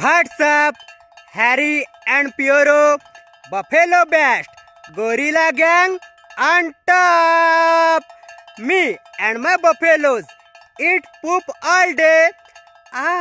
WhatsApp Harry and puro buffalo best gorilla गँग on top me and my buffaloes it poop all day uh